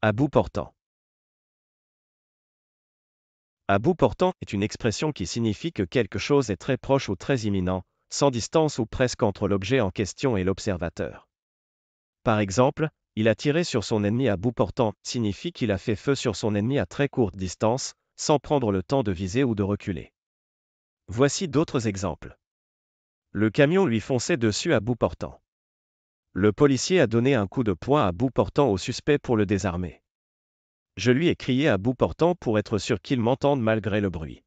À bout portant. À bout portant est une expression qui signifie que quelque chose est très proche ou très imminent, sans distance ou presque entre l'objet en question et l'observateur. Par exemple, il a tiré sur son ennemi à bout portant signifie qu'il a fait feu sur son ennemi à très courte distance, sans prendre le temps de viser ou de reculer. Voici d'autres exemples. Le camion lui fonçait dessus à bout portant. Le policier a donné un coup de poing à bout portant au suspect pour le désarmer. Je lui ai crié à bout portant pour être sûr qu'il m'entende malgré le bruit.